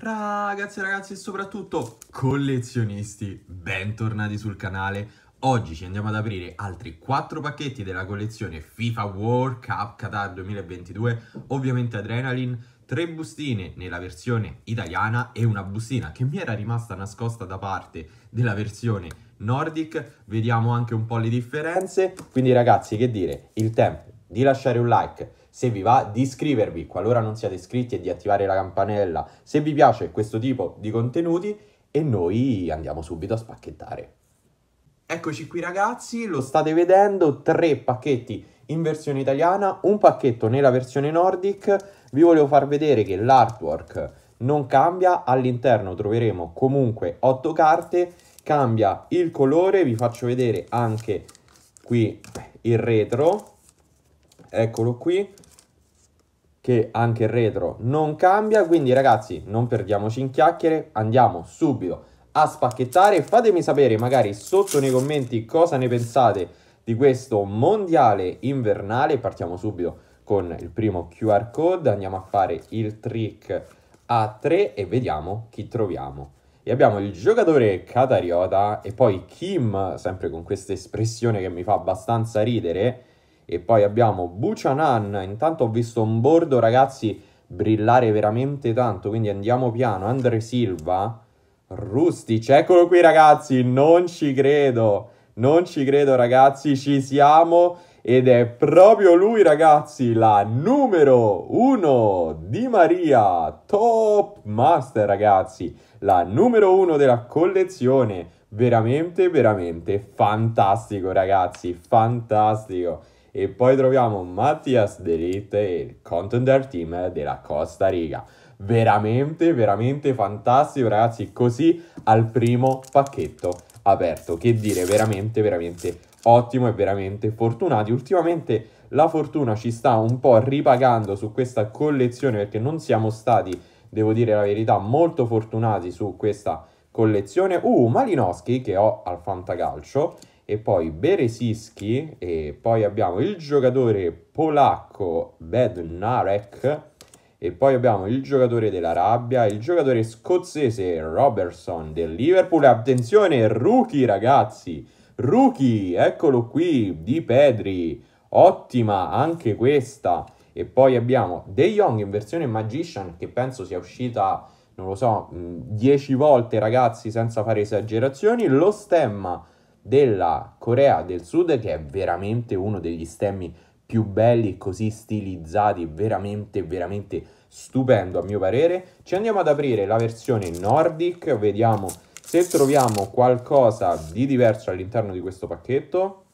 Ragazzi e ragazzi e soprattutto collezionisti, bentornati sul canale. Oggi ci andiamo ad aprire altri 4 pacchetti della collezione FIFA World Cup Qatar 2022, ovviamente Adrenaline, 3 bustine nella versione italiana e una bustina che mi era rimasta nascosta da parte della versione Nordic. Vediamo anche un po' le differenze. Quindi ragazzi, che dire, il tempo di lasciare un like, se vi va di iscrivervi qualora non siate iscritti e di attivare la campanella se vi piace questo tipo di contenuti e noi andiamo subito a spacchettare. Eccoci qui ragazzi, lo state vedendo, tre pacchetti in versione italiana, un pacchetto nella versione Nordic, vi volevo far vedere che l'artwork non cambia, all'interno troveremo comunque otto carte, cambia il colore, vi faccio vedere anche qui il retro, eccolo qui, che anche il retro non cambia, quindi ragazzi non perdiamoci in chiacchiere, andiamo subito a spacchettare, fatemi sapere magari sotto nei commenti cosa ne pensate di questo mondiale invernale, partiamo subito con il primo QR code, andiamo a fare il trick a 3 e vediamo chi troviamo. E abbiamo il giocatore Katariota e poi Kim, sempre con questa espressione che mi fa abbastanza ridere, e poi abbiamo Buchanan, intanto ho visto un bordo ragazzi brillare veramente tanto, quindi andiamo piano, Andre Silva, Rustic, eccolo qui ragazzi, non ci credo, non ci credo ragazzi, ci siamo ed è proprio lui ragazzi, la numero 1 di Maria, top master ragazzi, la numero 1 della collezione, veramente veramente fantastico ragazzi, fantastico. E poi troviamo Mattias Delite, il contender team della Costa Rica. Veramente, veramente fantastico, ragazzi. Così al primo pacchetto aperto. Che dire, veramente, veramente ottimo e veramente fortunati. Ultimamente la fortuna ci sta un po' ripagando su questa collezione perché non siamo stati, devo dire la verità, molto fortunati su questa collezione. Uh, Malinowski che ho al Fantacalcio e poi Beresischi e poi abbiamo il giocatore polacco Bednarek e poi abbiamo il giocatore dell'Arabia, il giocatore scozzese Robertson del Liverpool. Attenzione, rookie ragazzi, rookie, eccolo qui, di Pedri, ottima anche questa. E poi abbiamo De Jong in versione Magician che penso sia uscita, non lo so, 10 volte ragazzi senza fare esagerazioni. Lo stemma della Corea del Sud che è veramente uno degli stemmi più belli, così stilizzati, veramente, veramente stupendo a mio parere. Ci andiamo ad aprire la versione Nordic, vediamo se troviamo qualcosa di diverso all'interno di questo pacchetto.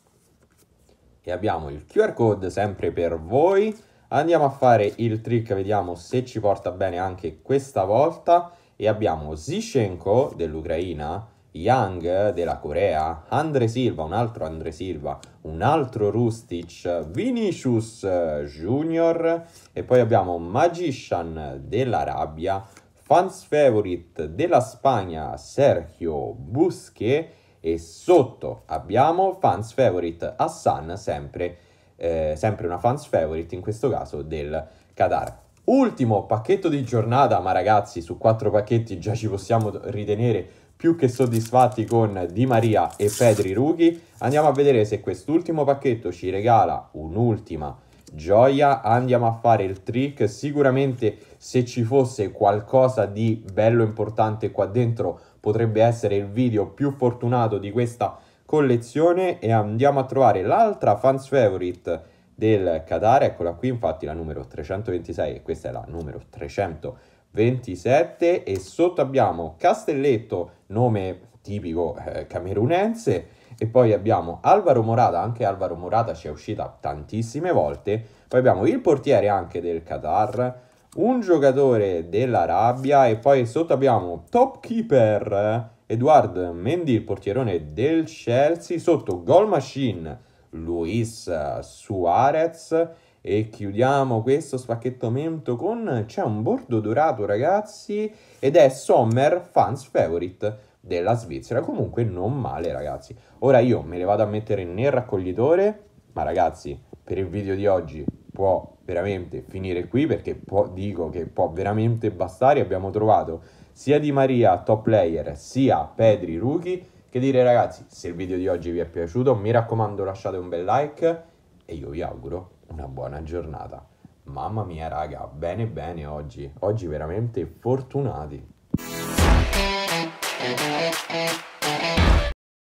E abbiamo il QR code sempre per voi. Andiamo a fare il trick, vediamo se ci porta bene anche questa volta. E abbiamo Zishenko dell'Ucraina, Young della Corea, Andre Silva, un altro Andre Silva, un altro Rustic, Vinicius Junior e poi abbiamo Magician dell'Arabia, Fans Favorite della Spagna Sergio Busquet e sotto abbiamo Fans Favorite Hassan, sempre, eh, sempre una Fans Favorite in questo caso del Qatar. Ultimo pacchetto di giornata, ma ragazzi su quattro pacchetti già ci possiamo ritenere più che soddisfatti con Di Maria e Pedri Rughi, andiamo a vedere se quest'ultimo pacchetto ci regala un'ultima gioia, andiamo a fare il trick, sicuramente se ci fosse qualcosa di bello importante qua dentro potrebbe essere il video più fortunato di questa collezione e andiamo a trovare l'altra fans favorite del Qatar, eccola qui infatti la numero 326 e questa è la numero 326 27 e sotto abbiamo Castelletto, nome tipico eh, camerunense e poi abbiamo Alvaro Morata, anche Alvaro Morata ci è uscita tantissime volte, poi abbiamo il portiere anche del Qatar, un giocatore dell'Arabia e poi sotto abbiamo top keeper Eduard Mendy, il portierone del Chelsea, sotto goal machine Luis eh, Suarez e chiudiamo questo spacchettamento con... C'è un bordo dorato, ragazzi, ed è Sommer Fans Favorite della Svizzera. Comunque non male, ragazzi. Ora io me le vado a mettere nel raccoglitore, ma ragazzi, per il video di oggi può veramente finire qui perché può, dico che può veramente bastare. Abbiamo trovato sia Di Maria top player, sia Pedri rookie. Che dire ragazzi, se il video di oggi vi è piaciuto, mi raccomando lasciate un bel like e io vi auguro una buona giornata. Mamma mia raga, bene bene oggi, oggi veramente fortunati.